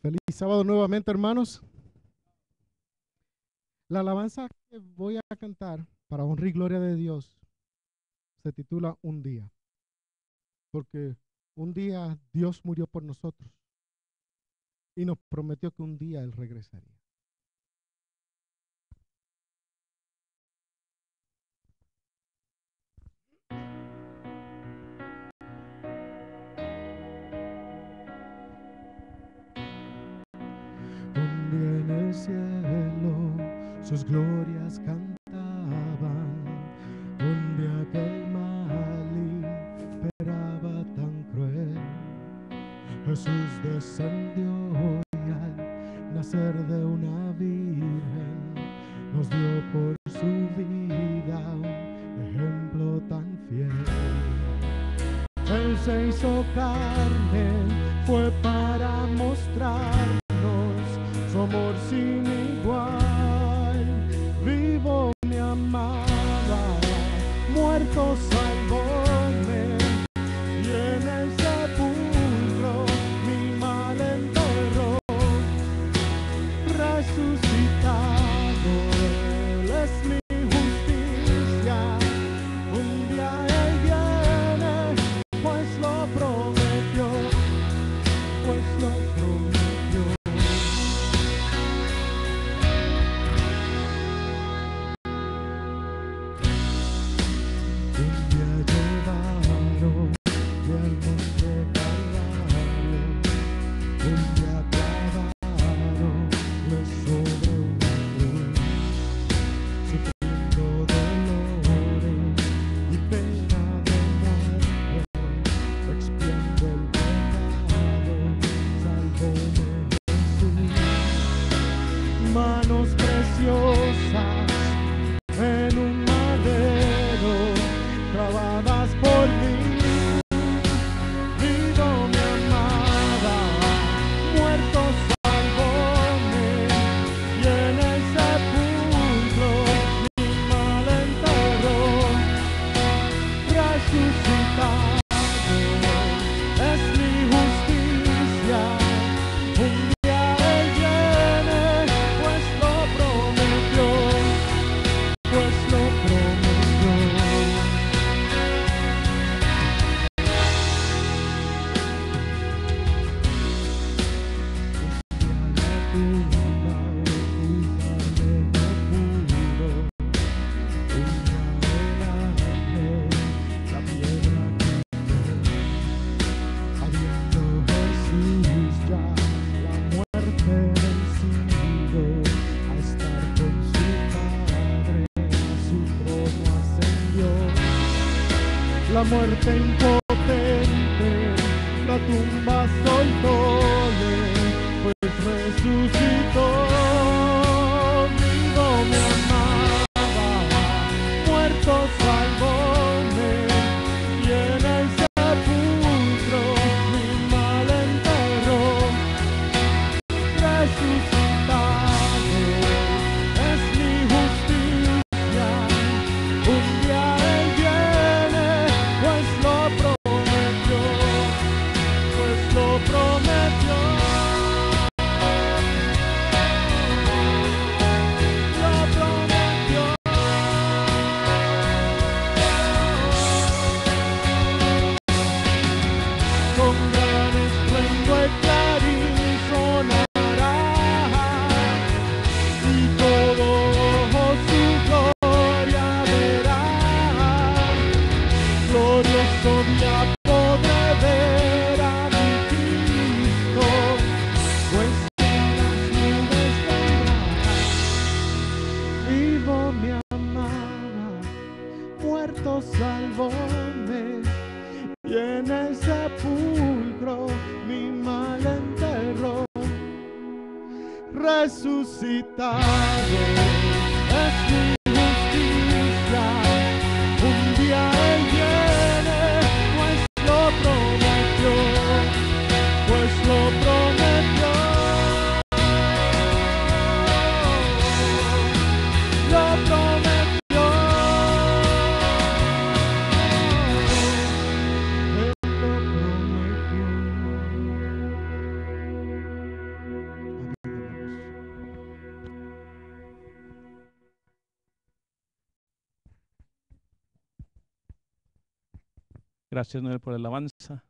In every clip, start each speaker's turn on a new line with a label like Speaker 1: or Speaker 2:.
Speaker 1: Feliz sábado nuevamente, hermanos. La alabanza que voy a cantar para honrar y gloria de Dios se titula Un día. Porque un día Dios murió por nosotros y nos prometió que un día Él regresaría.
Speaker 2: sus glorias cantaban, donde aquel mal Esperaba tan cruel. Jesús descendió al nacer de una virgen nos dio por su vida un ejemplo tan fiel. Él se hizo la muerte impotente, la tumba soltó.
Speaker 3: Gracias, Noel, por el alabanza.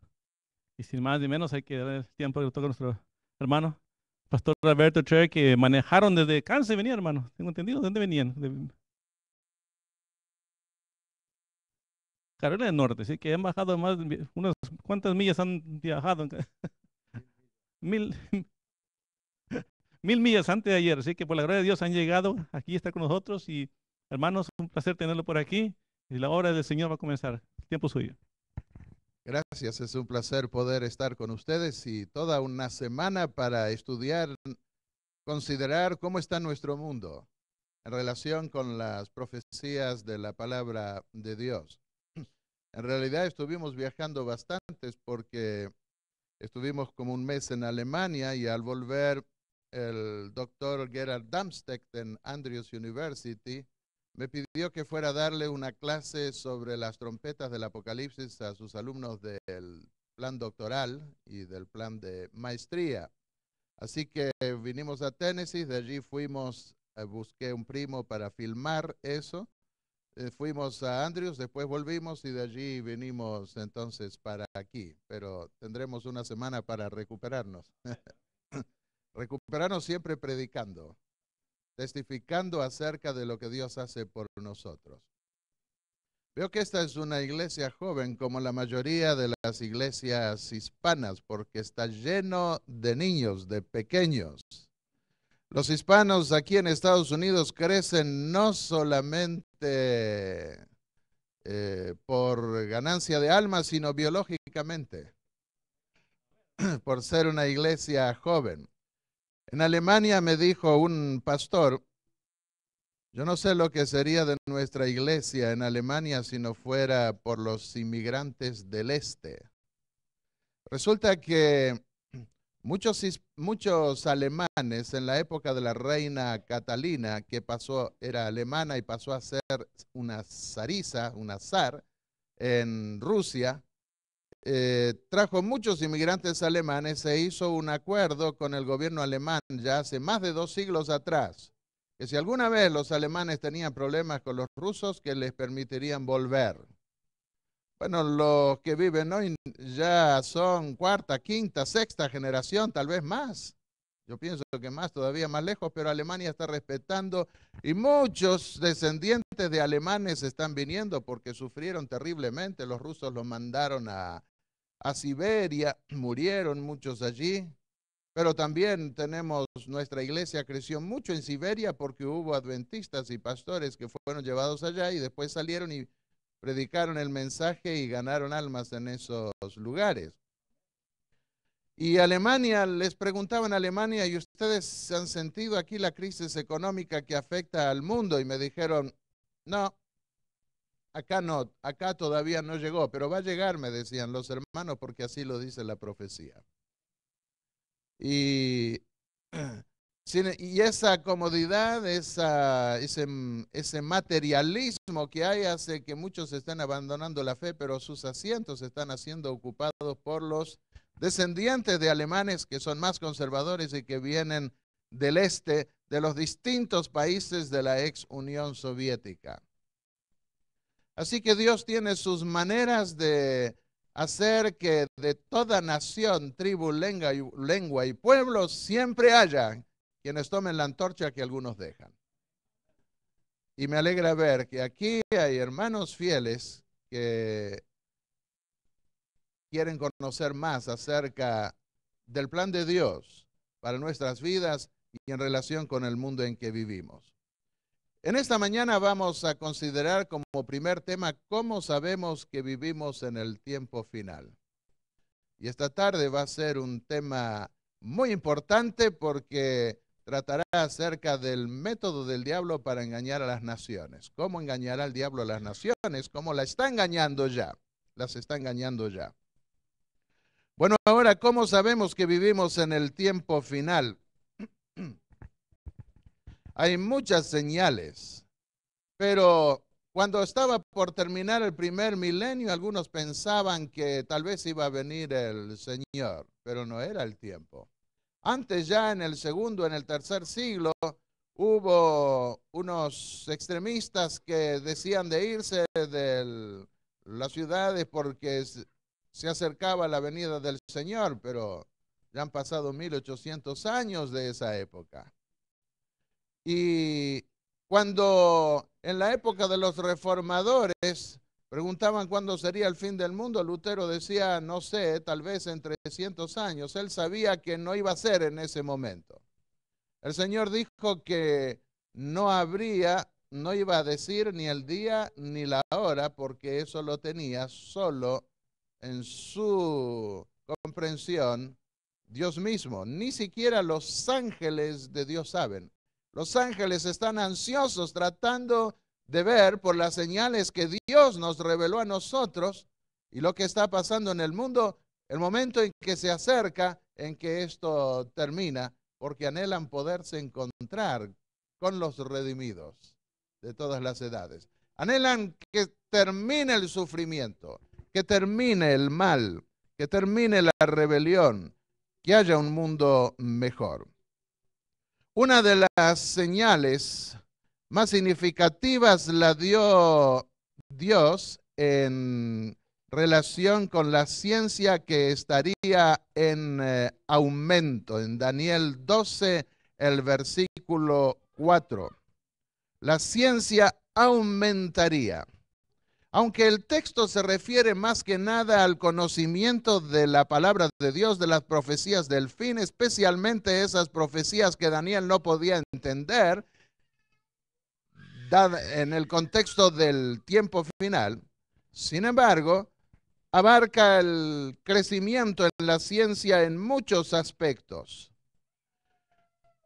Speaker 3: Y sin más ni menos, hay que dar el tiempo de a nuestro hermano, Pastor Alberto Cher, que manejaron desde Cáncer, venía, hermano. Tengo entendido, dónde venían? De... del Norte, sí, que han bajado más, unas cuantas millas han viajado. mil, mil millas antes de ayer, así que por la gracia de Dios han llegado, aquí está con nosotros y hermanos, un placer tenerlo por aquí y la obra del Señor va a comenzar. tiempo suyo.
Speaker 1: Gracias, es un placer poder estar con ustedes y toda una semana para estudiar, considerar cómo está nuestro mundo en relación con las profecías de la palabra de Dios. En realidad estuvimos viajando bastantes porque estuvimos como un mes en Alemania y al volver el doctor Gerhard Damsteck en Andrews University me pidió que fuera a darle una clase sobre las trompetas del Apocalipsis a sus alumnos del plan doctoral y del plan de maestría. Así que vinimos a Tennessee, de allí fuimos, eh, busqué un primo para filmar eso, eh, fuimos a Andrews, después volvimos y de allí vinimos entonces para aquí, pero tendremos una semana para recuperarnos. recuperarnos siempre predicando testificando acerca de lo que Dios hace por nosotros. Veo que esta es una iglesia joven como la mayoría de las iglesias hispanas, porque está lleno de niños, de pequeños. Los hispanos aquí en Estados Unidos crecen no solamente eh, por ganancia de alma, sino biológicamente, por ser una iglesia joven. En Alemania me dijo un pastor, yo no sé lo que sería de nuestra iglesia en Alemania si no fuera por los inmigrantes del este. Resulta que muchos, muchos alemanes en la época de la reina Catalina, que pasó, era alemana y pasó a ser una zariza, una zar en Rusia, eh, trajo muchos inmigrantes alemanes, se hizo un acuerdo con el gobierno alemán ya hace más de dos siglos atrás, que si alguna vez los alemanes tenían problemas con los rusos, que les permitirían volver. Bueno, los que viven hoy ya son cuarta, quinta, sexta generación, tal vez más. Yo pienso que más, todavía más lejos, pero Alemania está respetando y muchos descendientes de alemanes están viniendo porque sufrieron terriblemente. Los rusos los mandaron a a Siberia, murieron muchos allí, pero también tenemos, nuestra iglesia creció mucho en Siberia porque hubo adventistas y pastores que fueron llevados allá y después salieron y predicaron el mensaje y ganaron almas en esos lugares. Y Alemania, les preguntaba en Alemania, ¿y ustedes han sentido aquí la crisis económica que afecta al mundo? Y me dijeron, no, Acá no, acá todavía no llegó, pero va a llegar, me decían los hermanos, porque así lo dice la profecía. Y, esa comodidad, ese, ese materialismo que hay hace que muchos estén abandonando la fe, pero sus asientos están siendo ocupados por los descendientes de alemanes que son más conservadores y que vienen del este de los distintos países de la ex Unión Soviética. Así que Dios tiene sus maneras de hacer que de toda nación, tribu, lengua y, pueblo siempre haya quienes tomen la antorcha que algunos dejan. Y me alegra ver que aquí hay hermanos fieles que quieren conocer más acerca del plan de Dios para nuestras vidas y en relación con el mundo en que vivimos. En esta mañana vamos a considerar como primer tema cómo sabemos que vivimos en el tiempo final. Y esta tarde va a ser un tema muy importante porque tratará acerca del método del diablo para engañar a las naciones. ¿Cómo engañará el diablo a las naciones? ¿Cómo la está engañando ya? Las está engañando ya. Bueno, ahora, ¿cómo sabemos que vivimos en el tiempo final? Hay muchas señales, pero cuando estaba por terminar el primer milenio, algunos pensaban que tal vez iba a venir el Señor, pero no era el tiempo. Antes ya en el segundo, en el tercer siglo, hubo unos extremistas que decían de irse de las ciudades porque se acercaba la venida del Señor, pero ya han pasado 1800 años de esa época. Y cuando en la época de los reformadores preguntaban cuándo sería el fin del mundo, Lutero decía, no sé, tal vez en 300 años. Él sabía que no iba a ser en ese momento. El Señor dijo que no habría, no iba a decir ni el día ni la hora, porque eso lo tenía solo en su comprensión Dios mismo. Ni siquiera los ángeles de Dios saben. Los ángeles están ansiosos tratando de ver por las señales que Dios nos reveló a nosotros y lo que está pasando en el mundo, el momento en que se acerca, en que esto termina, porque anhelan poderse encontrar con los redimidos de todas las edades. Anhelan que termine el sufrimiento, que termine el mal, que termine la rebelión, que haya un mundo mejor. Una de las señales más significativas la dio Dios en relación con la ciencia que estaría en eh, aumento, en Daniel 12, el versículo 4. La ciencia aumentaría. Aunque el texto se refiere más que nada al conocimiento de la palabra de Dios, de las profecías del fin, especialmente esas profecías que Daniel no podía entender, en el contexto del tiempo final, sin embargo, abarca el crecimiento en la ciencia en muchos aspectos.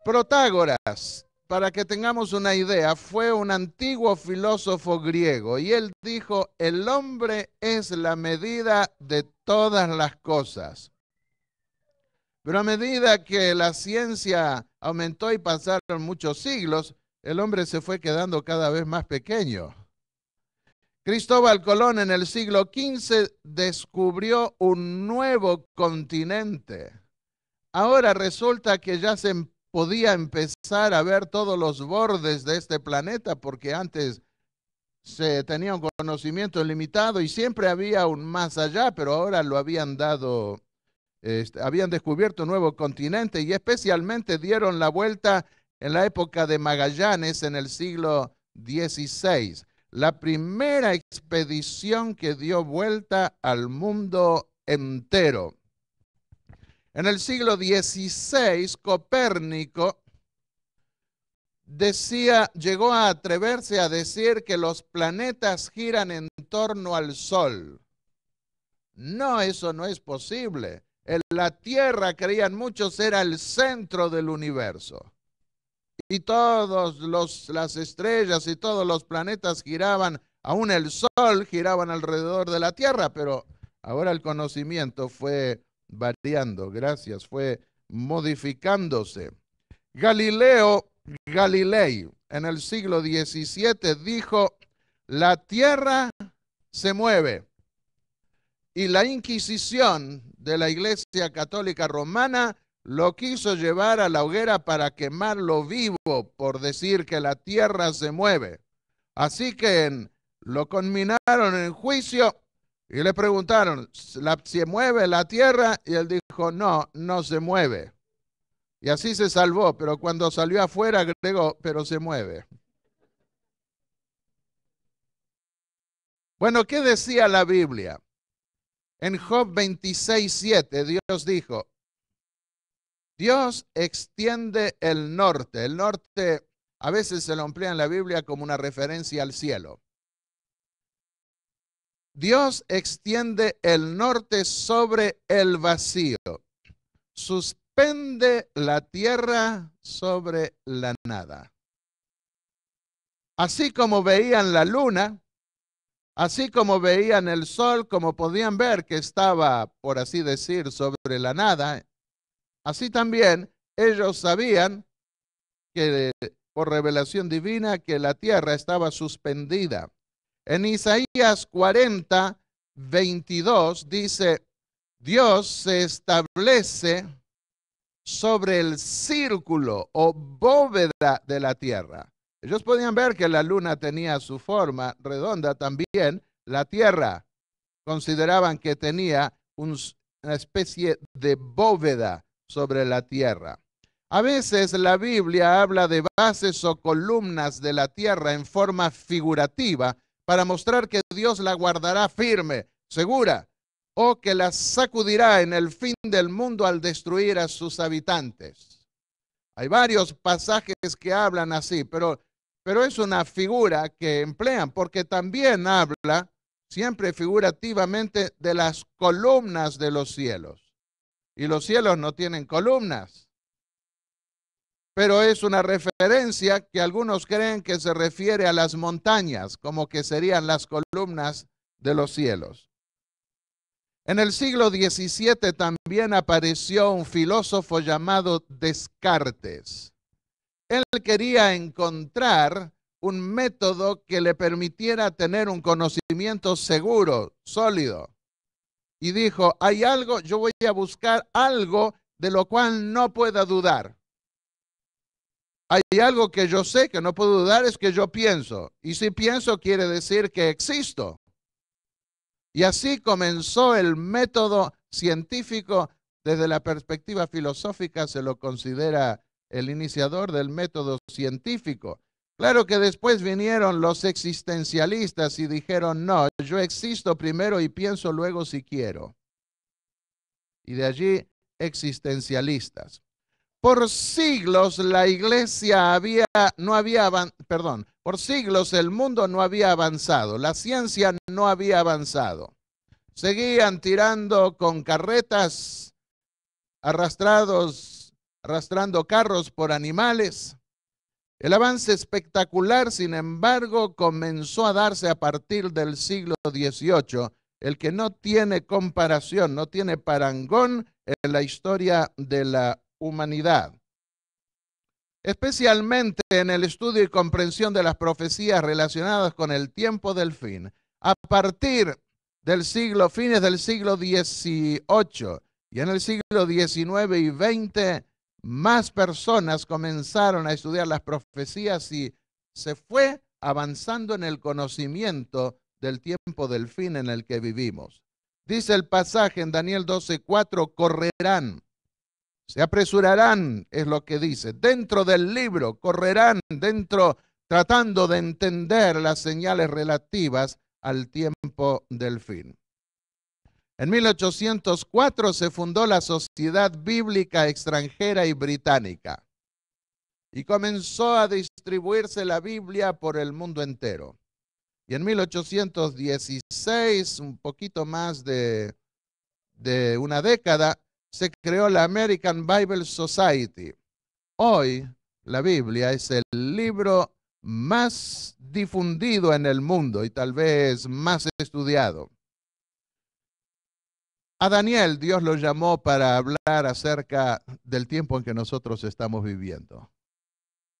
Speaker 1: Protágoras para que tengamos una idea, fue un antiguo filósofo griego y él dijo, el hombre es la medida de todas las cosas. Pero a medida que la ciencia aumentó y pasaron muchos siglos, el hombre se fue quedando cada vez más pequeño. Cristóbal Colón en el siglo XV descubrió un nuevo continente. Ahora resulta que ya se podía empezar a ver todos los bordes de este planeta, porque antes se tenía un conocimiento limitado y siempre había un más allá, pero ahora lo habían dado, este, habían descubierto un nuevo continente y especialmente dieron la vuelta en la época de Magallanes en el siglo XVI, la primera expedición que dio vuelta al mundo entero. En el siglo XVI, Copérnico decía, llegó a atreverse a decir que los planetas giran en torno al Sol. No, eso no es posible. En la Tierra, creían muchos, era el centro del universo. Y todas las estrellas y todos los planetas giraban, aún el Sol giraban alrededor de la Tierra, pero ahora el conocimiento fue variando, gracias, fue modificándose. Galileo Galilei en el siglo XVII dijo, la tierra se mueve. Y la Inquisición de la Iglesia Católica Romana lo quiso llevar a la hoguera para quemarlo vivo por decir que la tierra se mueve. Así que lo conminaron en juicio y le preguntaron, ¿se mueve la tierra? Y él dijo, no, no se mueve. Y así se salvó, pero cuando salió afuera agregó, pero se mueve. Bueno, ¿qué decía la Biblia? En Job 26, 7, Dios dijo, Dios extiende el norte. El norte a veces se lo emplea en la Biblia como una referencia al cielo. Dios extiende el norte sobre el vacío, suspende la tierra sobre la nada. Así como veían la luna, así como veían el sol, como podían ver que estaba, por así decir, sobre la nada, así también ellos sabían que por revelación divina que la tierra estaba suspendida en Isaías 40, 22 dice, Dios se establece sobre el círculo o bóveda de la tierra. Ellos podían ver que la luna tenía su forma redonda también. La tierra consideraban que tenía una especie de bóveda sobre la tierra. A veces la Biblia habla de bases o columnas de la tierra en forma figurativa para mostrar que Dios la guardará firme, segura, o que la sacudirá en el fin del mundo al destruir a sus habitantes. Hay varios pasajes que hablan así, pero, pero es una figura que emplean, porque también habla, siempre figurativamente, de las columnas de los cielos. Y los cielos no tienen columnas pero es una referencia que algunos creen que se refiere a las montañas, como que serían las columnas de los cielos. En el siglo XVII también apareció un filósofo llamado Descartes. Él quería encontrar un método que le permitiera tener un conocimiento seguro, sólido. Y dijo, hay algo, yo voy a buscar algo de lo cual no pueda dudar hay algo que yo sé que no puedo dudar, es que yo pienso. Y si pienso quiere decir que existo. Y así comenzó el método científico. Desde la perspectiva filosófica se lo considera el iniciador del método científico. Claro que después vinieron los existencialistas y dijeron, no, yo existo primero y pienso luego si quiero. Y de allí existencialistas. Por siglos la iglesia había, no había, perdón, por siglos el mundo no había avanzado, la ciencia no había avanzado. Seguían tirando con carretas, arrastrados, arrastrando carros por animales. El avance espectacular, sin embargo, comenzó a darse a partir del siglo XVIII, el que no tiene comparación, no tiene parangón en la historia de la humanidad. Especialmente en el estudio y comprensión de las profecías relacionadas con el tiempo del fin, a partir del siglo, fines del siglo XVIII y en el siglo XIX y XX, más personas comenzaron a estudiar las profecías y se fue avanzando en el conocimiento del tiempo del fin en el que vivimos. Dice el pasaje en Daniel 12:4, correrán se apresurarán, es lo que dice, dentro del libro, correrán dentro, tratando de entender las señales relativas al tiempo del fin. En 1804 se fundó la Sociedad Bíblica Extranjera y Británica y comenzó a distribuirse la Biblia por el mundo entero. Y en 1816, un poquito más de, de una década, se creó la American Bible Society. Hoy la Biblia es el libro más difundido en el mundo y tal vez más estudiado. A Daniel Dios lo llamó para hablar acerca del tiempo en que nosotros estamos viviendo.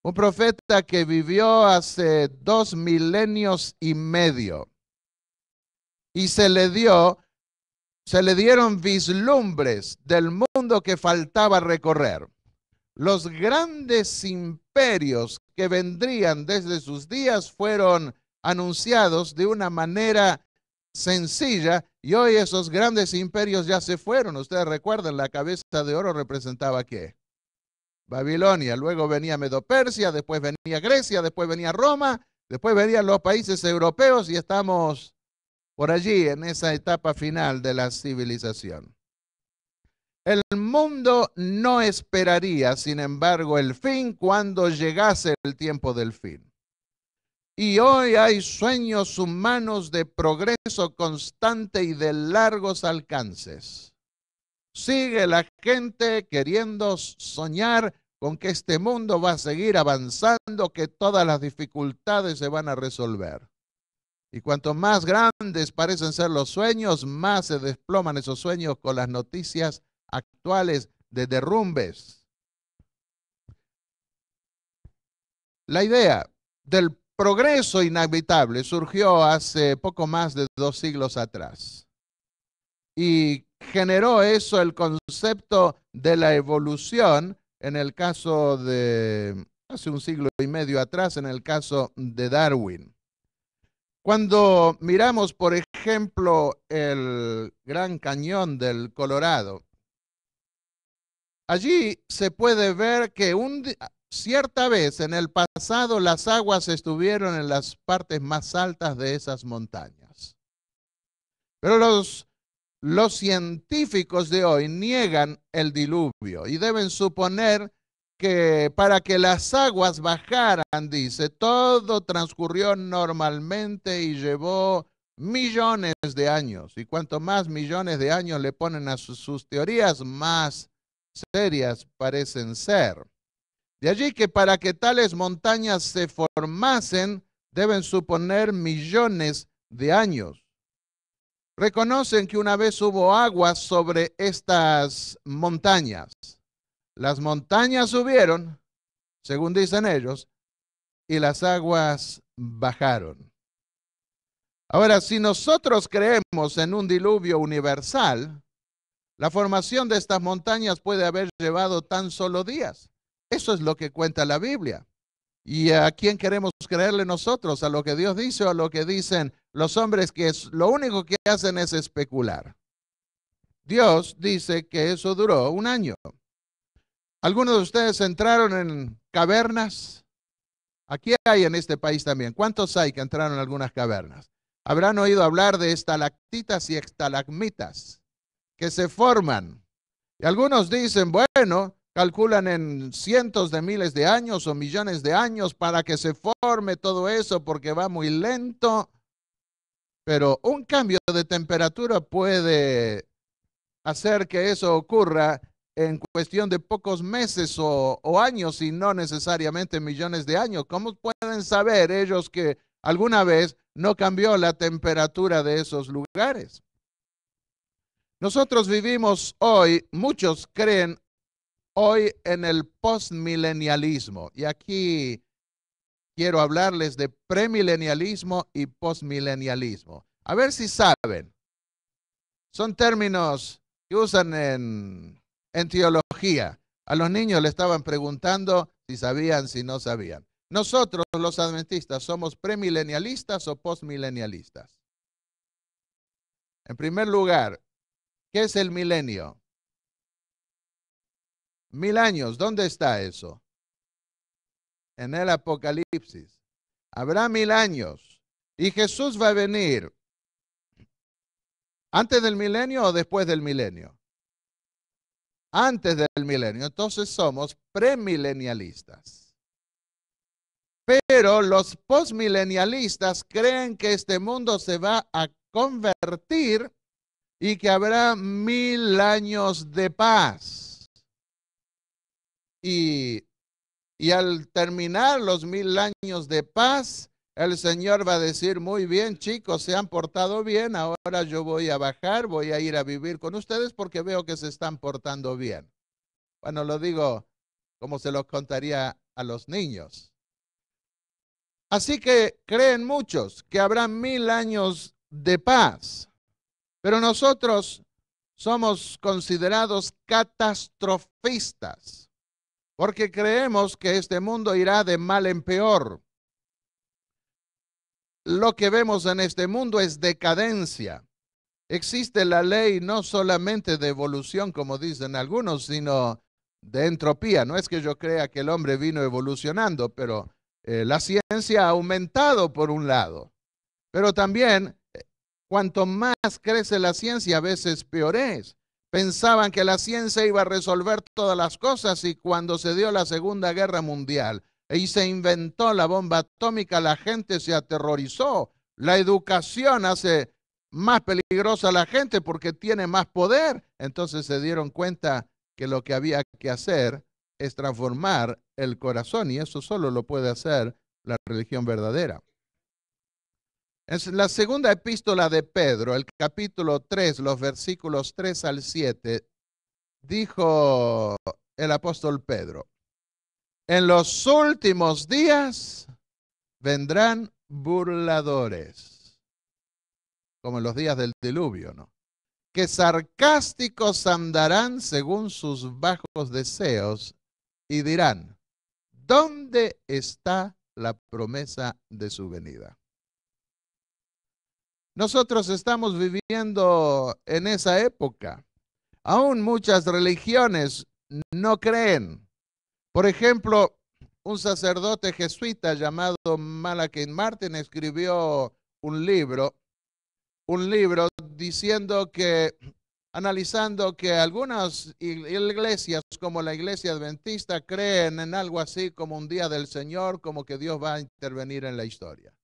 Speaker 1: Un profeta que vivió hace dos milenios y medio y se le dio se le dieron vislumbres del mundo que faltaba recorrer. Los grandes imperios que vendrían desde sus días fueron anunciados de una manera sencilla y hoy esos grandes imperios ya se fueron. Ustedes recuerdan, la cabeza de oro representaba qué? Babilonia, luego venía Medopersia, después venía Grecia, después venía Roma, después venían los países europeos y estamos por allí en esa etapa final de la civilización. El mundo no esperaría, sin embargo, el fin cuando llegase el tiempo del fin. Y hoy hay sueños humanos de progreso constante y de largos alcances. Sigue la gente queriendo soñar con que este mundo va a seguir avanzando, que todas las dificultades se van a resolver. Y cuanto más grandes parecen ser los sueños, más se desploman esos sueños con las noticias actuales de derrumbes. La idea del progreso inhabitable surgió hace poco más de dos siglos atrás y generó eso el concepto de la evolución en el caso de hace un siglo y medio atrás, en el caso de Darwin. Cuando miramos, por ejemplo, el Gran Cañón del Colorado, allí se puede ver que un, cierta vez en el pasado las aguas estuvieron en las partes más altas de esas montañas. Pero los, los científicos de hoy niegan el diluvio y deben suponer para que las aguas bajaran, dice, todo transcurrió normalmente y llevó millones de años. Y cuanto más millones de años le ponen a sus, sus teorías, más serias parecen ser. De allí que para que tales montañas se formasen, deben suponer millones de años. Reconocen que una vez hubo agua sobre estas montañas. Las montañas subieron, según dicen ellos, y las aguas bajaron. Ahora, si nosotros creemos en un diluvio universal, la formación de estas montañas puede haber llevado tan solo días. Eso es lo que cuenta la Biblia. ¿Y a quién queremos creerle nosotros? ¿A lo que Dios dice o a lo que dicen los hombres que es, lo único que hacen es especular? Dios dice que eso duró un año. ¿Algunos de ustedes entraron en cavernas? Aquí hay en este país también. ¿Cuántos hay que entraron en algunas cavernas? Habrán oído hablar de estalactitas y estalagmitas que se forman. Y algunos dicen, bueno, calculan en cientos de miles de años o millones de años para que se forme todo eso porque va muy lento. Pero un cambio de temperatura puede hacer que eso ocurra en cuestión de pocos meses o, años y no necesariamente millones de años. ¿Cómo pueden saber ellos que alguna vez no cambió la temperatura de esos lugares? Nosotros vivimos hoy, muchos creen hoy en el postmilenialismo y aquí quiero hablarles de premilenialismo y postmilenialismo. A ver si saben. Son términos que usan en en teología. A los niños le estaban preguntando si sabían, si no sabían. Nosotros los adventistas somos premilenialistas o postmilenialistas. En primer lugar, ¿qué es el milenio? Mil años, ¿dónde está eso? En el Apocalipsis. Habrá mil años y Jesús va a venir antes del milenio o después del milenio antes del milenio, entonces somos premilenialistas. Pero los postmilenialistas creen que este mundo se va a convertir y que habrá mil años de paz. Y, y al terminar los mil años de paz, el Señor va a decir, muy bien chicos, se han portado bien, ahora yo voy a bajar, voy a ir a vivir con ustedes porque veo que se están portando bien. Bueno, lo digo como se lo contaría a los niños. Así que creen muchos que habrá mil años de paz, pero nosotros somos considerados catastrofistas porque creemos que este mundo irá de mal en peor lo que vemos en este mundo es decadencia. Existe la ley no solamente de evolución, como dicen algunos, sino de entropía. No es que yo crea que el hombre vino evolucionando, pero eh, la ciencia ha aumentado por un lado. Pero también, eh, cuanto más crece la ciencia, a veces peor es. Pensaban que la ciencia iba a resolver todas las cosas y cuando se dio la Segunda Guerra Mundial, y se inventó la bomba atómica, la gente se aterrorizó. La educación hace más peligrosa a la gente porque tiene más poder. Entonces se dieron cuenta que lo que había que hacer es transformar el corazón y eso solo lo puede hacer la religión verdadera. En la segunda epístola de Pedro, el capítulo 3, los versículos 3 al 7, dijo el apóstol Pedro, en los últimos días vendrán burladores, como en los días del diluvio, ¿no? Que sarcásticos andarán según sus bajos deseos y dirán, ¿dónde está la promesa de su venida? Nosotros estamos viviendo en esa época. Aún muchas religiones no creen por ejemplo, un sacerdote jesuita llamado Malakin Martin escribió un libro, un libro diciendo que, analizando que algunas iglesias, como la iglesia adventista, creen en algo así como un día del Señor, como que Dios va a intervenir en la historia.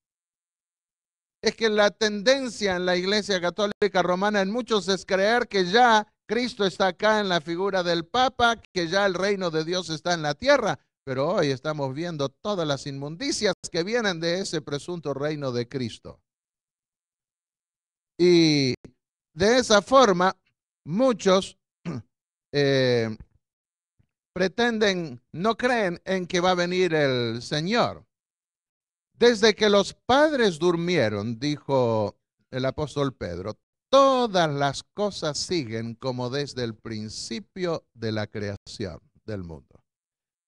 Speaker 1: Es que la tendencia en la iglesia católica romana en muchos es creer que ya Cristo está acá en la figura del Papa, que ya el reino de Dios está en la tierra, pero hoy estamos viendo todas las inmundicias que vienen de ese presunto reino de Cristo. Y de esa forma, muchos eh, pretenden, no creen en que va a venir el Señor. Desde que los padres durmieron, dijo el apóstol Pedro, todas las cosas siguen como desde el principio de la creación del mundo.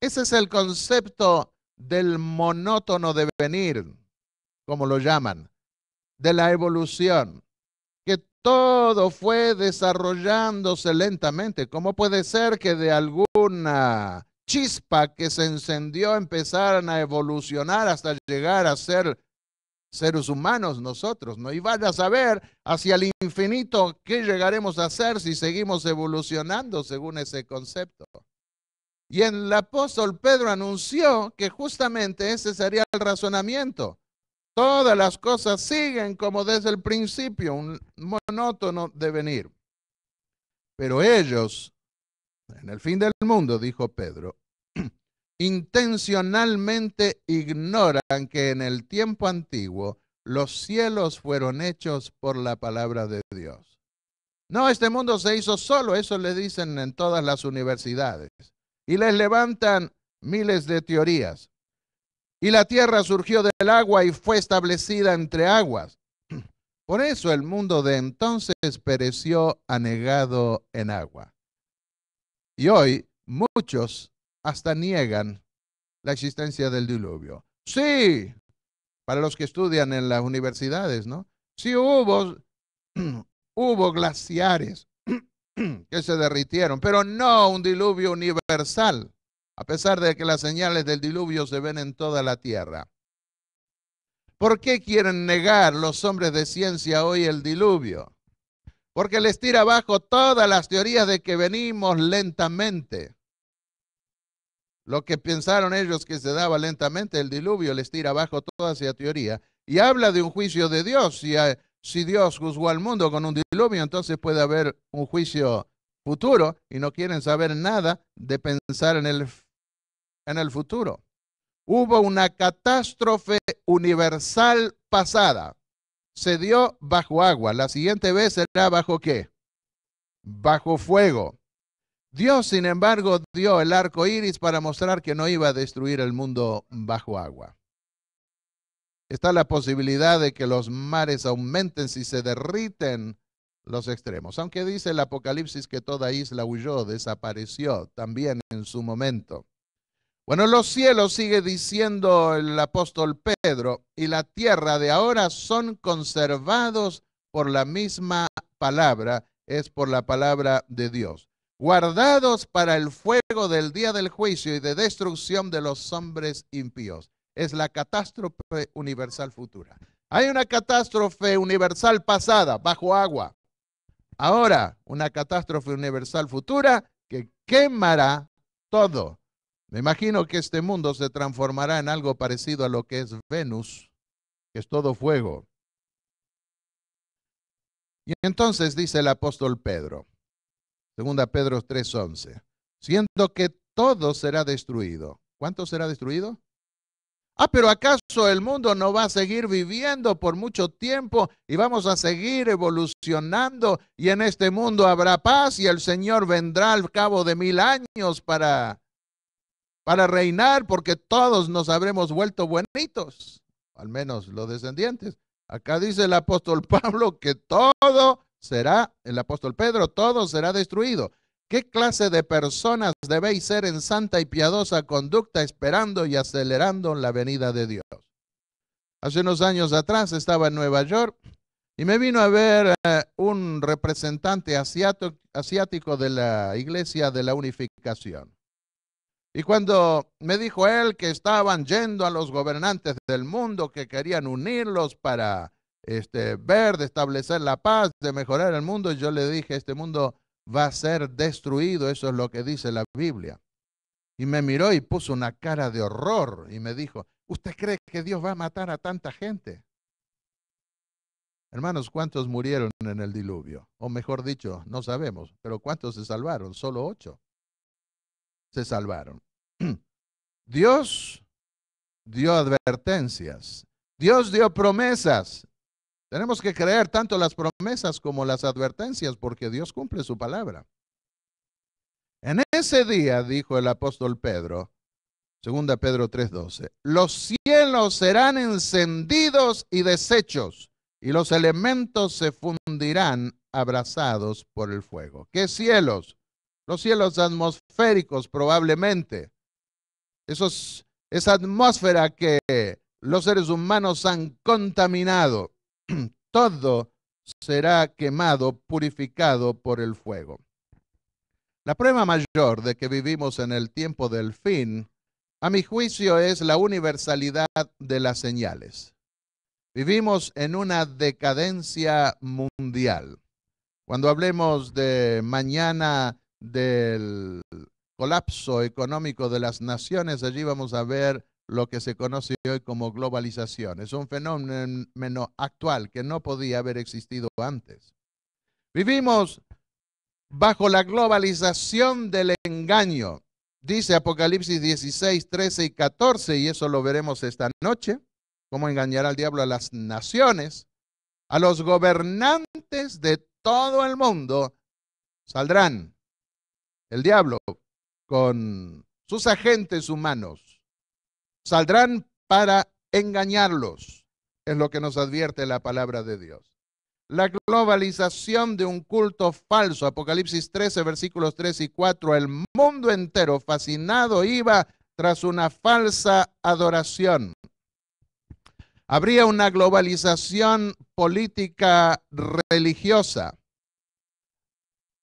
Speaker 1: Ese es el concepto del monótono devenir, como lo llaman, de la evolución, que todo fue desarrollándose lentamente. ¿Cómo puede ser que de alguna chispa que se encendió empezaran a evolucionar hasta llegar a ser seres humanos nosotros, ¿no? Y a saber hacia el infinito qué llegaremos a hacer si seguimos evolucionando según ese concepto. Y el apóstol Pedro anunció que justamente ese sería el razonamiento. Todas las cosas siguen como desde el principio, un monótono devenir. Pero ellos, en el fin del mundo, dijo Pedro, intencionalmente ignoran que en el tiempo antiguo los cielos fueron hechos por la palabra de Dios. No, este mundo se hizo solo, eso le dicen en todas las universidades. Y les levantan miles de teorías. Y la tierra surgió del agua y fue establecida entre aguas. Por eso el mundo de entonces pereció anegado en agua. Y hoy muchos hasta niegan la existencia del diluvio. Sí, para los que estudian en las universidades, ¿no? Sí hubo, hubo glaciares que se derritieron, pero no un diluvio universal, a pesar de que las señales del diluvio se ven en toda la tierra. ¿Por qué quieren negar los hombres de ciencia hoy el diluvio? Porque les tira abajo todas las teorías de que venimos lentamente. Lo que pensaron ellos que se daba lentamente, el diluvio les tira abajo toda esa teoría. Y habla de un juicio de Dios. Si, eh, Dios juzgó al mundo con un diluvio, entonces puede haber un juicio futuro y no quieren saber nada de pensar en el, en el futuro. Hubo una catástrofe universal pasada. Se dio bajo agua. La siguiente vez será bajo qué? Bajo fuego. Dios, sin embargo, dio el arco iris para mostrar que no iba a destruir el mundo bajo agua. Está la posibilidad de que los mares aumenten si se derriten los extremos. Aunque dice el Apocalipsis que toda isla huyó, desapareció también en su momento. Bueno, los cielos, sigue diciendo el apóstol Pedro, y la tierra de ahora son conservados por la misma palabra, es por la palabra de Dios guardados para el fuego del día del juicio y de destrucción de los hombres impíos. Es la catástrofe universal futura. Hay una catástrofe universal pasada, bajo agua. Ahora, una catástrofe universal futura que quemará todo. Me imagino que este mundo se transformará en algo parecido a lo que es Venus, que es todo fuego. Y entonces dice el apóstol Pedro, Segunda Pedro 3:11. Siendo que todo será destruido. ¿Cuánto será destruido? Ah, pero ¿acaso el mundo no va a seguir viviendo por mucho tiempo y vamos a seguir evolucionando y en este mundo habrá paz y el Señor vendrá al cabo de mil años para, para reinar porque todos nos habremos vuelto buenitos, al menos los descendientes? Acá dice el apóstol Pablo que todo será, el apóstol Pedro, todo será destruido. ¿Qué clase de personas debéis ser en santa y piadosa conducta esperando y acelerando la venida de Dios? Hace unos años atrás estaba en Nueva York y me vino a ver eh, un representante asiático de la Iglesia de la Unificación. Y cuando me dijo él que estaban yendo a los gobernantes del mundo, que querían unirlos para este, ver, de establecer la paz, de mejorar el mundo. Yo le dije, este mundo va a ser destruido, eso es lo que dice la Biblia. Y me miró y puso una cara de horror y me dijo, ¿usted cree que Dios va a matar a tanta gente? Hermanos, ¿cuántos murieron en el diluvio? O mejor dicho, no sabemos, pero ¿cuántos se salvaron? Solo ocho se salvaron. Dios dio advertencias, Dios dio promesas, tenemos que creer tanto las promesas como las advertencias porque Dios cumple su palabra. En ese día, dijo el apóstol Pedro, 2 Pedro 3:12, los cielos serán encendidos y deshechos y los elementos se fundirán abrazados por el fuego. ¿Qué cielos? Los cielos atmosféricos probablemente. esa atmósfera que los seres humanos han contaminado todo será quemado, purificado por el fuego. La prueba mayor de que vivimos en el tiempo del fin, a mi juicio, es la universalidad de las señales. Vivimos en una decadencia mundial. Cuando hablemos de mañana del colapso económico de las naciones, allí vamos a ver lo que se conoce hoy como globalización. Es un fenómeno actual que no podía haber existido antes. Vivimos bajo la globalización del engaño, dice Apocalipsis 16, 13 y 14, y eso lo veremos esta noche, cómo engañará al diablo a las naciones, a los gobernantes de todo el mundo, saldrán el diablo con sus agentes humanos Saldrán para engañarlos, es lo que nos advierte la palabra de Dios. La globalización de un culto falso, Apocalipsis 13, versículos 3 y 4, el mundo entero fascinado iba tras una falsa adoración. Habría una globalización política religiosa.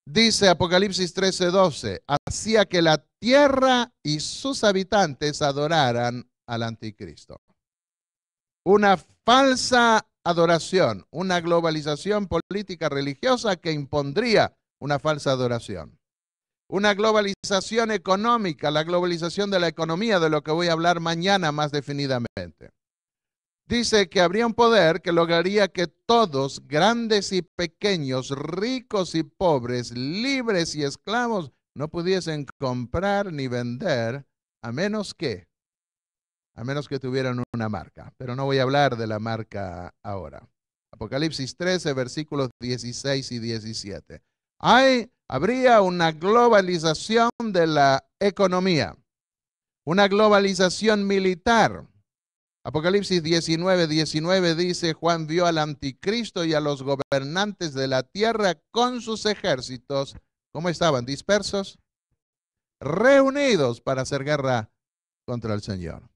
Speaker 1: Dice Apocalipsis 13, 12, hacía que la tierra y sus habitantes adoraran al anticristo. Una falsa adoración, una globalización política religiosa que impondría una falsa adoración. Una globalización económica, la globalización de la economía, de lo que voy a hablar mañana más definidamente. Dice que habría un poder que lograría que todos, grandes y pequeños, ricos y pobres, libres y esclavos, no pudiesen comprar ni vender a menos que a menos que tuvieran una marca. Pero no voy a hablar de la marca ahora. Apocalipsis 13, versículos 16 y 17. Hay, habría una globalización de la economía, una globalización militar. Apocalipsis 19, 19 dice, Juan vio al anticristo y a los gobernantes de la tierra con sus ejércitos. ¿Cómo estaban? ¿Dispersos? Reunidos para hacer guerra contra el Señor.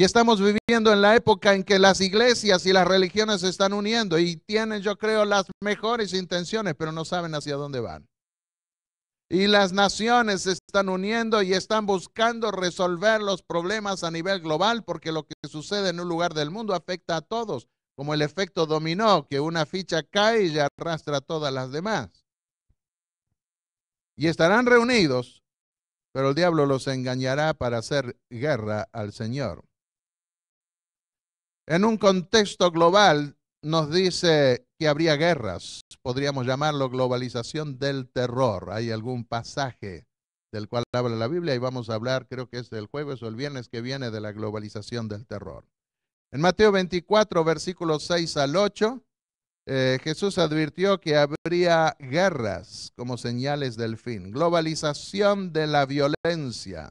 Speaker 1: Y estamos viviendo en la época en que las iglesias y las religiones se están uniendo y tienen, yo creo, las mejores intenciones, pero no saben hacia dónde van. Y las naciones se están uniendo y están buscando resolver los problemas a nivel global porque lo que sucede en un lugar del mundo afecta a todos, como el efecto dominó, que una ficha cae y arrastra a todas las demás. Y estarán reunidos, pero el diablo los engañará para hacer guerra al Señor. En un contexto global nos dice que habría guerras, podríamos llamarlo globalización del terror. Hay algún pasaje del cual habla la Biblia y vamos a hablar, creo que es el jueves o el viernes que viene, de la globalización del terror. En Mateo 24, versículos 6 al 8, eh, Jesús advirtió que habría guerras como señales del fin, globalización de la violencia.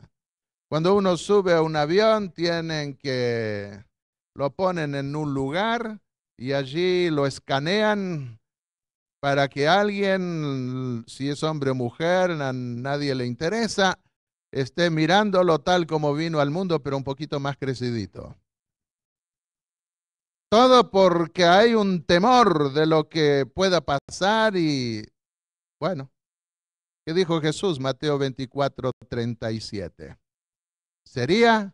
Speaker 1: Cuando uno sube a un avión, tienen que lo ponen en un lugar y allí lo escanean para que alguien, si es hombre o mujer, a nadie le interesa, esté mirándolo tal como vino al mundo, pero un poquito más crecidito. Todo porque hay un temor de lo que pueda pasar y, bueno, ¿qué dijo Jesús? Mateo 24, 37. Sería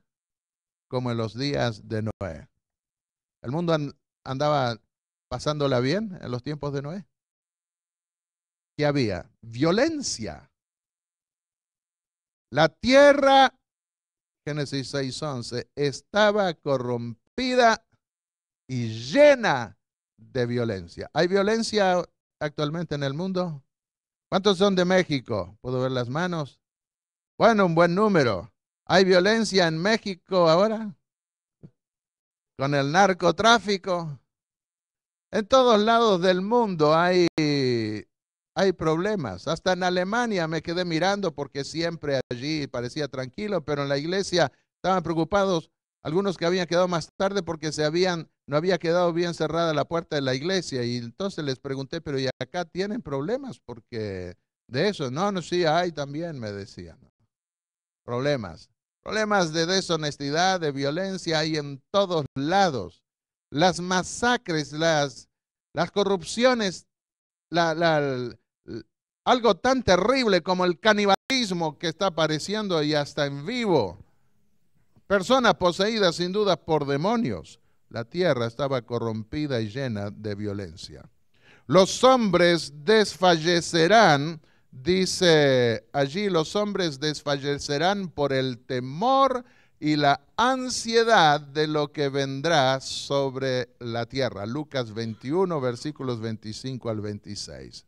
Speaker 1: como en los días de Noé. ¿El mundo andaba pasándola bien en los tiempos de Noé? ¿Qué había? Violencia. La tierra, Génesis 6:11, estaba corrompida y llena de violencia. ¿Hay violencia actualmente en el mundo? ¿Cuántos son de México? ¿Puedo ver las manos? Bueno, un buen número. Hay violencia en México ahora, con el narcotráfico. En todos lados del mundo hay, hay problemas. Hasta en Alemania me quedé mirando porque siempre allí parecía tranquilo, pero en la iglesia estaban preocupados algunos que habían quedado más tarde porque se habían, no había quedado bien cerrada la puerta de la iglesia. Y entonces les pregunté, pero ¿y acá tienen problemas? Porque de eso, no, no, sí, hay también, me decían. Problemas. Problemas de deshonestidad, de violencia hay en todos lados. Las masacres, las, las corrupciones, algo tan terrible como el canibalismo que está apareciendo y hasta en vivo. Personas poseídas sin duda por demonios. La tierra estaba corrompida y llena de violencia. Los hombres desfallecerán Dice, allí los hombres desfallecerán por el temor y la ansiedad de lo que vendrá sobre la tierra. Lucas 21, versículos 25 al 26.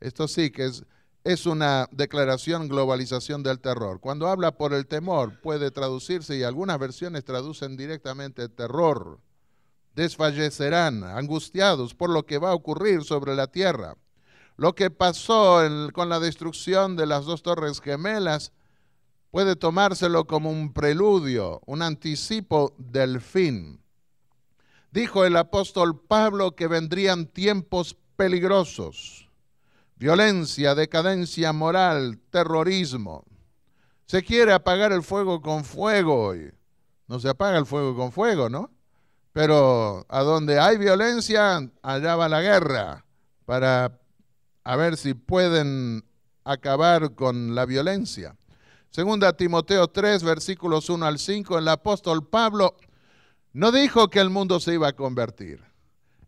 Speaker 1: Esto sí que es, es una declaración globalización del terror. Cuando habla por el temor puede traducirse y algunas versiones traducen directamente terror. Desfallecerán, angustiados por lo que va a ocurrir sobre la tierra lo que pasó con la destrucción de las dos torres gemelas puede tomárselo como un preludio, un anticipo del fin. Dijo el apóstol Pablo que vendrían tiempos peligrosos, violencia, decadencia moral, terrorismo. Se quiere apagar el fuego con fuego hoy. No se apaga el fuego con fuego, ¿no? Pero a donde hay violencia, allá va la guerra para a ver si pueden acabar con la violencia. Segunda Timoteo 3, versículos 1 al 5, el apóstol Pablo no dijo que el mundo se iba a convertir.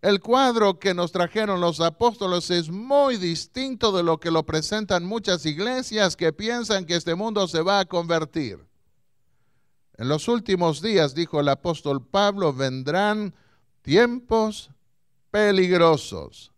Speaker 1: El cuadro que nos trajeron los apóstoles es muy distinto de lo que lo presentan muchas iglesias que piensan que este mundo se va a convertir. En los últimos días, dijo el apóstol Pablo, vendrán tiempos peligrosos.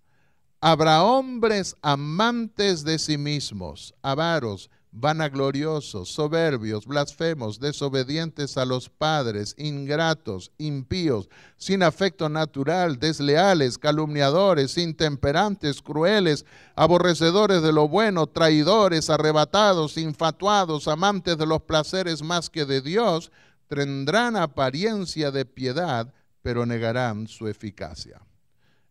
Speaker 1: Habrá hombres amantes de sí mismos, avaros, vanagloriosos, soberbios, blasfemos, desobedientes a los padres, ingratos, impíos, sin afecto natural, desleales, calumniadores, intemperantes, crueles, aborrecedores de lo bueno, traidores, arrebatados, infatuados, amantes de los placeres más que de Dios, tendrán apariencia de piedad, pero negarán su eficacia.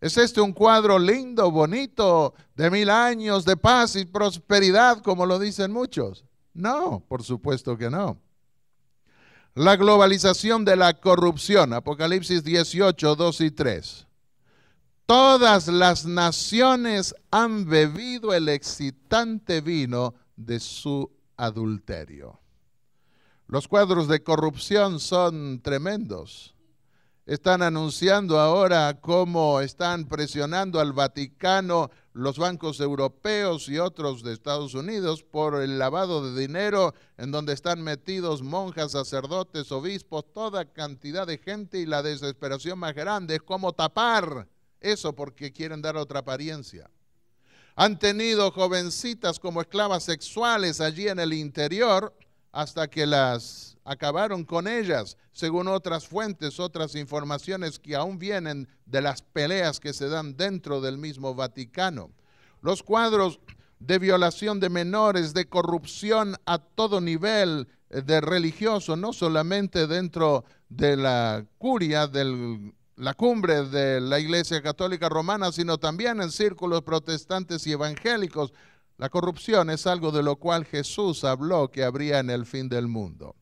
Speaker 1: ¿Es este un cuadro lindo, bonito, de mil años de paz y prosperidad, como lo dicen muchos? No, por supuesto que no. La globalización de la corrupción, Apocalipsis 18, 2 y 3. Todas las naciones han bebido el excitante vino de su adulterio. Los cuadros de corrupción son tremendos. Están anunciando ahora cómo están presionando al Vaticano, los bancos europeos y otros de Estados Unidos por el lavado de dinero en donde están metidos monjas, sacerdotes, obispos, toda cantidad de gente y la desesperación más grande es cómo tapar eso porque quieren dar otra apariencia. Han tenido jovencitas como esclavas sexuales allí en el interior hasta que las acabaron con ellas, según otras fuentes, otras informaciones que aún vienen de las peleas que se dan dentro del mismo Vaticano. Los cuadros de violación de menores, de corrupción a todo nivel eh, de religioso, no solamente dentro de la curia, de la cumbre de la Iglesia Católica Romana, sino también en círculos protestantes y evangélicos. La corrupción es algo de lo cual Jesús habló que habría en el fin del mundo.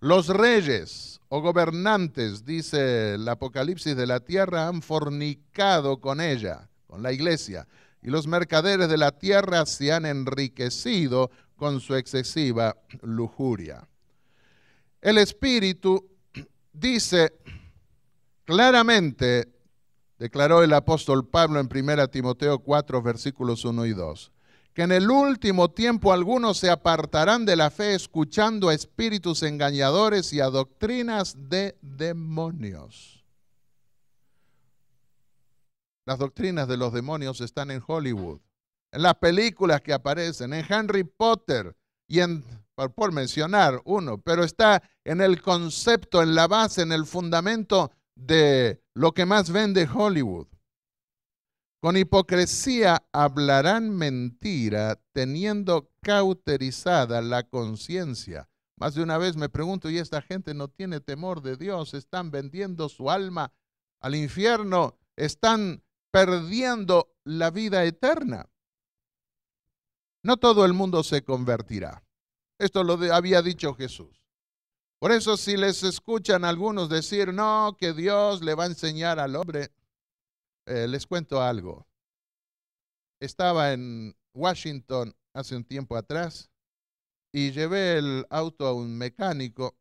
Speaker 1: Los reyes o gobernantes, dice el Apocalipsis de la tierra, han fornicado con ella, con la iglesia, y los mercaderes de la tierra se han enriquecido con su excesiva lujuria. El Espíritu dice claramente, declaró el apóstol Pablo en 1 Timoteo 4, versículos 1 y 2, que en el último tiempo algunos se apartarán de la fe escuchando a espíritus engañadores y a doctrinas de demonios. Las doctrinas de los demonios están en Hollywood, en las películas que aparecen, en Harry Potter y en, por, por mencionar uno, pero está en el concepto, en la base, en el fundamento de lo que más vende Hollywood. Con hipocresía hablarán mentira teniendo cauterizada la conciencia. Más de una vez me pregunto, ¿y esta gente no tiene temor de Dios? Están vendiendo su alma al infierno, están perdiendo la vida eterna. No todo el mundo se convertirá. Esto lo había dicho Jesús. Por eso si les escuchan algunos decir, no, que Dios le va a enseñar al hombre, eh, les cuento algo. Estaba en Washington hace un tiempo atrás y llevé el auto a un mecánico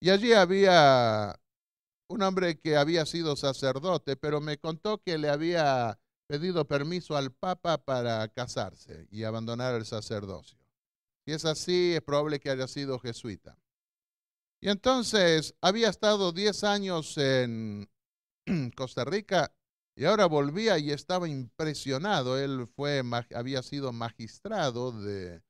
Speaker 1: y allí había un hombre que había sido sacerdote, pero me contó que le había pedido permiso al Papa para casarse y abandonar el sacerdocio. Y es así, es probable que haya sido jesuita. Y entonces había estado 10 años en Costa Rica y ahora volvía y estaba impresionado. Él fue, había sido magistrado de,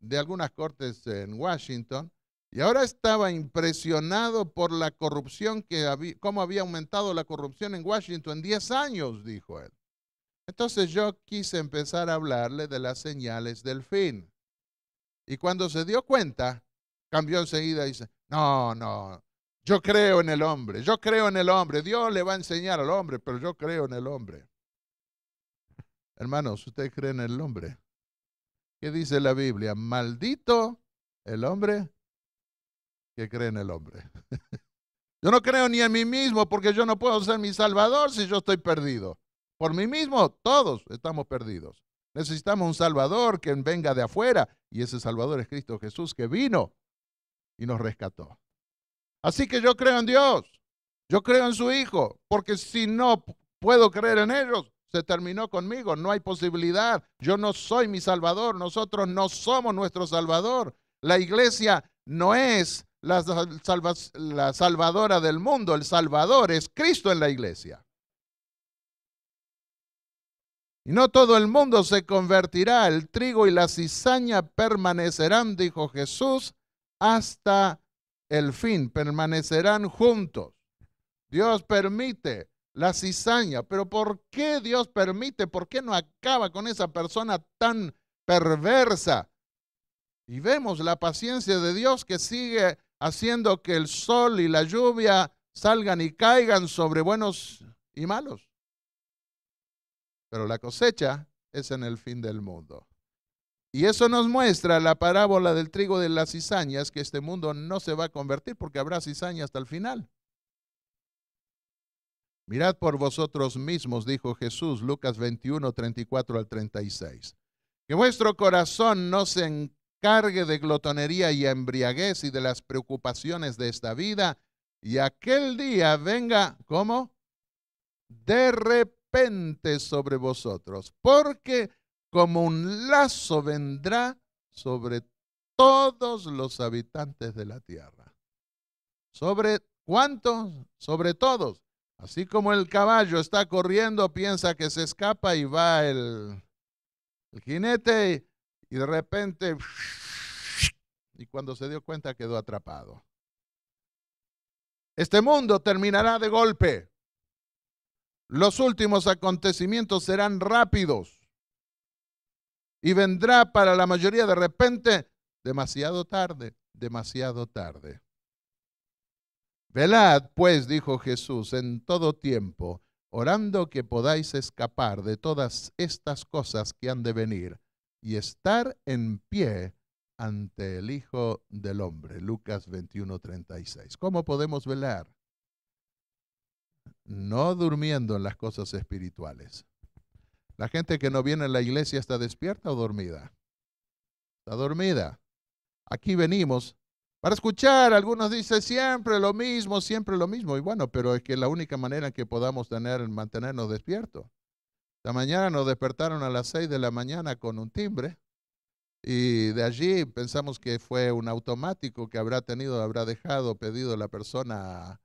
Speaker 1: de algunas cortes en Washington y ahora estaba impresionado por la corrupción que cómo había aumentado la corrupción en Washington en 10 años, dijo él. Entonces yo quise empezar a hablarle de las señales del fin. Y cuando se dio cuenta, cambió enseguida y dice, no, no, yo creo en el hombre, yo creo en el hombre. Dios le va a enseñar al hombre, pero yo creo en el hombre. Hermanos, ¿ustedes creen en el hombre? ¿Qué dice la Biblia? Maldito el hombre que cree en el hombre. yo no creo ni en mí mismo porque yo no puedo ser mi salvador si yo estoy perdido. Por mí mismo todos estamos perdidos. Necesitamos un salvador que venga de afuera y ese salvador es Cristo Jesús que vino y nos rescató. Así que yo creo en Dios, yo creo en su Hijo, porque si no puedo creer en ellos, se terminó conmigo, no hay posibilidad. Yo no soy mi Salvador, nosotros no somos nuestro Salvador. La iglesia no es la, salvadora del mundo, el Salvador es Cristo en la iglesia. Y no todo el mundo se convertirá, el trigo y la cizaña permanecerán, dijo Jesús, hasta el fin, permanecerán juntos. Dios permite la cizaña, pero ¿por qué Dios permite? ¿Por qué no acaba con esa persona tan perversa? Y vemos la paciencia de Dios que sigue haciendo que el sol y la lluvia salgan y caigan sobre buenos y malos. Pero la cosecha es en el fin del mundo. Y eso nos muestra la parábola del trigo de las cizañas, que este mundo no se va a convertir porque habrá cizaña hasta el final. Mirad por vosotros mismos, dijo Jesús, Lucas 21, 34 al 36. Que vuestro corazón no se encargue de glotonería y embriaguez y de las preocupaciones de esta vida, y aquel día venga, ¿cómo? De repente sobre vosotros, porque como un lazo vendrá sobre todos los habitantes de la tierra. ¿Sobre cuántos? Sobre todos. Así como el caballo está corriendo, piensa que se escapa y va el, el jinete y de repente, y cuando se dio cuenta quedó atrapado. Este mundo terminará de golpe. Los últimos acontecimientos serán rápidos. Y vendrá para la mayoría de repente demasiado tarde, demasiado tarde. Velad, pues, dijo Jesús, en todo tiempo, orando que podáis escapar de todas estas cosas que han de venir y estar en pie ante el Hijo del Hombre. Lucas 21:36. ¿Cómo podemos velar? No durmiendo en las cosas espirituales, la gente que no viene a la iglesia está despierta o dormida. Está dormida. Aquí venimos para escuchar. Algunos dicen siempre lo mismo, siempre lo mismo. Y bueno, pero es que la única manera que podamos tener mantenernos despiertos. Esta mañana nos despertaron a las 6 de la mañana con un timbre. Y de allí pensamos que fue un automático que habrá tenido, habrá dejado pedido la persona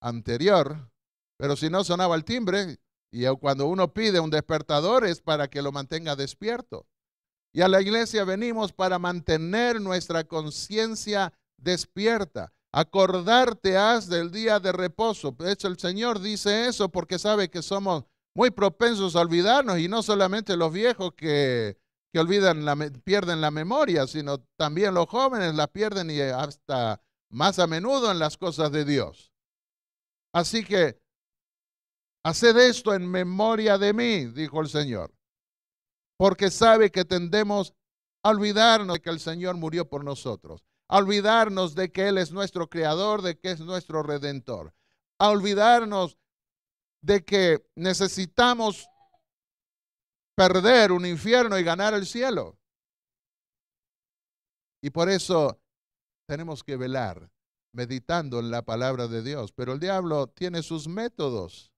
Speaker 1: anterior. Pero si no sonaba el timbre, y cuando uno pide un despertador es para que lo mantenga despierto. Y a la iglesia venimos para mantener nuestra conciencia despierta. Acordarte has del día de reposo. De hecho, el Señor dice eso porque sabe que somos muy propensos a olvidarnos y no solamente los viejos que, que olvidan la, pierden la memoria, sino también los jóvenes la pierden y hasta más a menudo en las cosas de Dios. Así que Haced esto en memoria de mí, dijo el Señor, porque sabe que tendemos a olvidarnos de que el Señor murió por nosotros, a olvidarnos de que Él es nuestro creador, de que es nuestro redentor, a olvidarnos de que necesitamos perder un infierno y ganar el cielo. Y por eso tenemos que velar meditando en la palabra de Dios, pero el diablo tiene sus métodos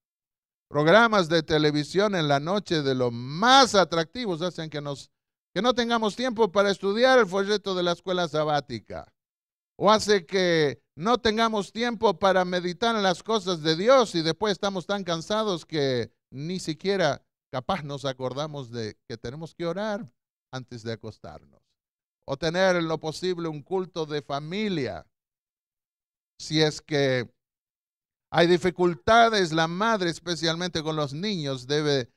Speaker 1: Programas de televisión en la noche de los más atractivos hacen que, nos, que no tengamos tiempo para estudiar el folleto de la escuela sabática. O hace que no tengamos tiempo para meditar en las cosas de Dios y después estamos tan cansados que ni siquiera capaz nos acordamos de que tenemos que orar antes de acostarnos. O tener en lo posible un culto de familia, si es que hay dificultades, la madre especialmente con los niños debe,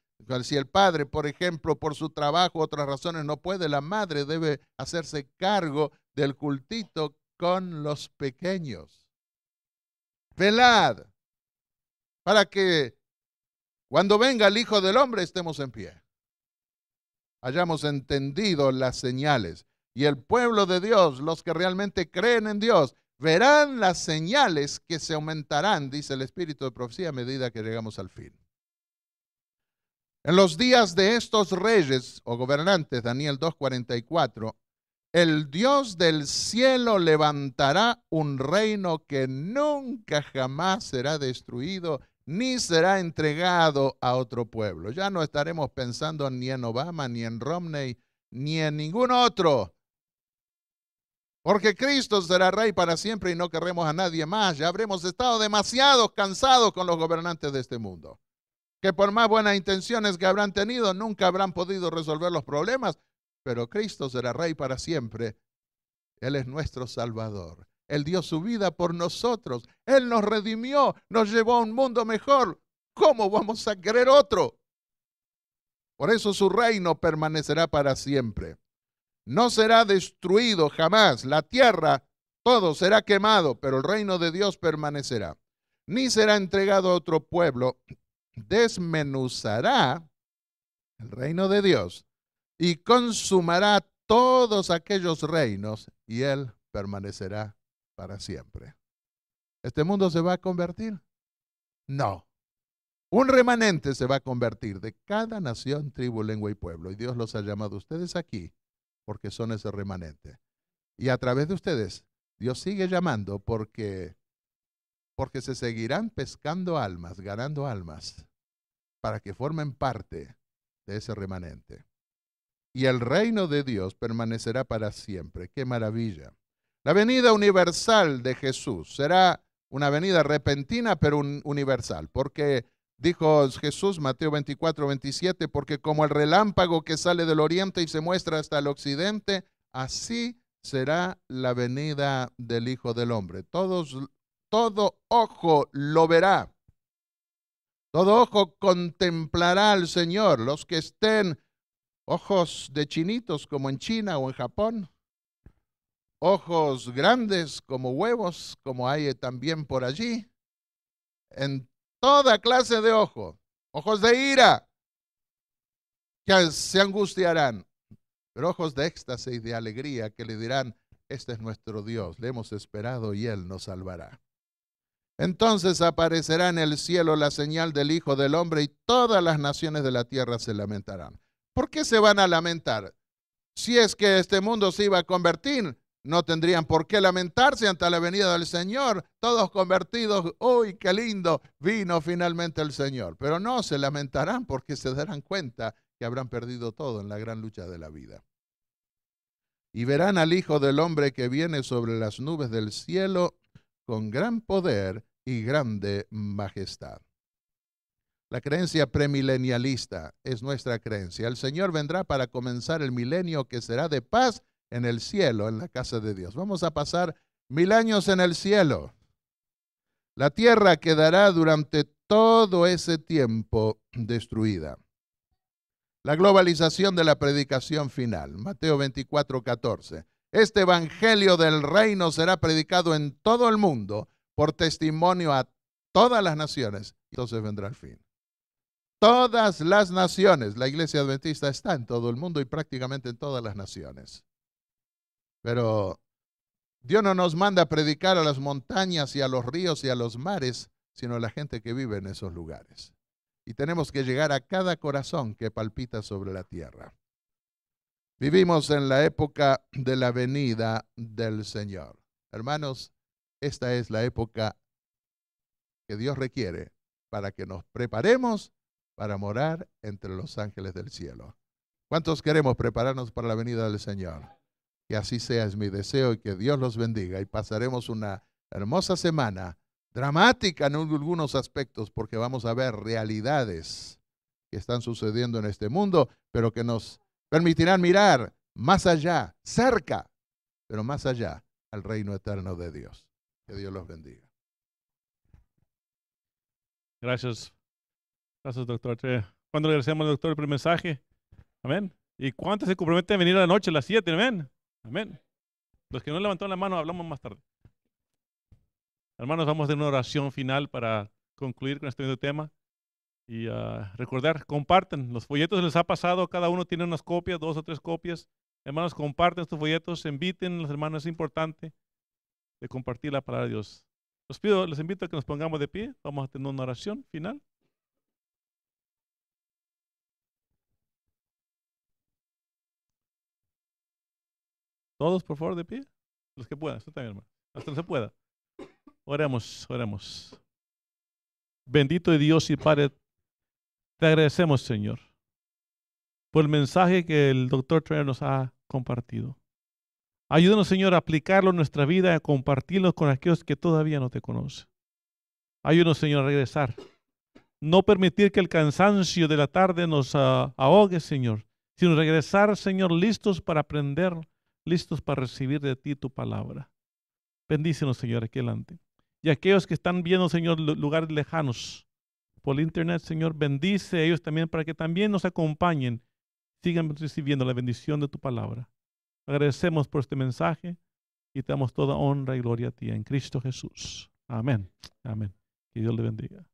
Speaker 1: si el padre, por ejemplo, por su trabajo, otras razones no puede, la madre debe hacerse cargo del cultito con los pequeños. Velad para que cuando venga el Hijo del Hombre estemos en pie. Hayamos entendido las señales. Y el pueblo de Dios, los que realmente creen en Dios, verán las señales que se aumentarán, dice el Espíritu de Profecía, a medida que llegamos al fin. En los días de estos reyes o gobernantes, Daniel 2.44, el Dios del cielo levantará un reino que nunca jamás será destruido ni será entregado a otro pueblo. Ya no estaremos pensando ni en Obama, ni en Romney, ni en ningún otro porque Cristo será rey para siempre y no querremos a nadie más. Ya habremos estado demasiado cansados con los gobernantes de este mundo. Que por más buenas intenciones que habrán tenido, nunca habrán podido resolver los problemas. Pero Cristo será rey para siempre. Él es nuestro Salvador. Él dio su vida por nosotros. Él nos redimió, nos llevó a un mundo mejor. ¿Cómo vamos a querer otro? Por eso su reino permanecerá para siempre no será destruido jamás. La tierra, todo será quemado, pero el reino de Dios permanecerá. Ni será entregado a otro pueblo. Desmenuzará el reino de Dios y consumará todos aquellos reinos y él permanecerá para siempre. ¿Este mundo se va a convertir? No. Un remanente se va a convertir de cada nación, tribu, lengua y pueblo. Y Dios los ha llamado ustedes aquí porque son ese remanente. Y a través de ustedes, Dios sigue llamando porque, porque se seguirán pescando almas, ganando almas, para que formen parte de ese remanente. Y el reino de Dios permanecerá para siempre. ¡Qué maravilla! La venida universal de Jesús será una venida repentina, pero universal, porque Dijo Jesús, Mateo 24, 27, porque como el relámpago que sale del oriente y se muestra hasta el occidente, así será la venida del Hijo del Hombre. Todos, todo ojo lo verá. Todo ojo contemplará al Señor. Los que estén ojos de chinitos como en China o en Japón, ojos grandes como huevos, como hay también por allí toda clase de ojos, ojos de ira, que se angustiarán, pero ojos de éxtasis y de alegría que le dirán, este es nuestro Dios, le hemos esperado y Él nos salvará. Entonces aparecerá en el cielo la señal del Hijo del Hombre y todas las naciones de la tierra se lamentarán. ¿Por qué se van a lamentar? Si es que este mundo se iba a convertir, no tendrían por qué lamentarse ante la venida del Señor, todos convertidos, uy, qué lindo, vino finalmente el Señor. Pero no se lamentarán porque se darán cuenta que habrán perdido todo en la gran lucha de la vida. Y verán al Hijo del Hombre que viene sobre las nubes del cielo con gran poder y grande majestad. La creencia premilenialista es nuestra creencia. El Señor vendrá para comenzar el milenio que será de paz en el cielo, en la casa de Dios. Vamos a pasar mil años en el cielo. La tierra quedará durante todo ese tiempo destruida. La globalización de la predicación final. Mateo 24, 14. Este evangelio del reino será predicado en todo el mundo por testimonio a todas las naciones. Entonces vendrá el fin. Todas las naciones. La iglesia adventista está en todo el mundo y prácticamente en todas las naciones. Pero Dios no nos manda a predicar a las montañas y a los ríos y a los mares, sino a la gente que vive en esos lugares. Y tenemos que llegar a cada corazón que palpita sobre la tierra. Vivimos en la época de la venida del Señor. Hermanos, esta es la época que Dios requiere para que nos preparemos para morar entre los ángeles del cielo. ¿Cuántos queremos prepararnos para la venida del Señor? Que así sea es mi deseo y que Dios los bendiga y pasaremos una hermosa semana, dramática en algunos aspectos porque vamos a ver realidades que están sucediendo en este mundo, pero que nos permitirán mirar más allá, cerca, pero más allá al reino eterno de Dios. Que Dios los bendiga.
Speaker 3: Gracias. Gracias, doctor. Cuando al doctor, el primer mensaje. Amén. ¿Y cuántos se comprometen a venir a la noche a las 7? Amén. Amén. Los que no levantaron la mano, hablamos más tarde. Hermanos, vamos a hacer una oración final para concluir con este tema. Y ah, recordar, comparten. Los folletos les ha pasado, cada uno tiene unas copias, dos o tres copias. Hermanos, comparten estos folletos, inviten a los hermanos, es importante de compartir la palabra de Dios. Los pido, les invito a que nos pongamos de pie, vamos a tener una oración final. Todos, por favor, de pie. Los que puedan, Hasta no se pueda. Oremos, oremos. Bendito Dios y Padre, te agradecemos, Señor, por el mensaje que el doctor Trainer nos ha compartido. Ayúdanos, Señor, a aplicarlo en nuestra vida, a compartirlo con aquellos que todavía no te conocen. Ayúdanos, Señor, a regresar. No permitir que el cansancio de la tarde nos ah, ahogue, Señor, sino regresar, Señor, listos para aprender listos para recibir de ti tu palabra. Bendícenos, Señor, aquí adelante. Y aquellos que están viendo, Señor, lugares lejanos por internet, Señor, bendice a ellos también para que también nos acompañen, sigan recibiendo la bendición de tu palabra. Agradecemos por este mensaje y te damos toda honra y gloria a ti en Cristo Jesús. Amén. Amén. Que Dios le bendiga.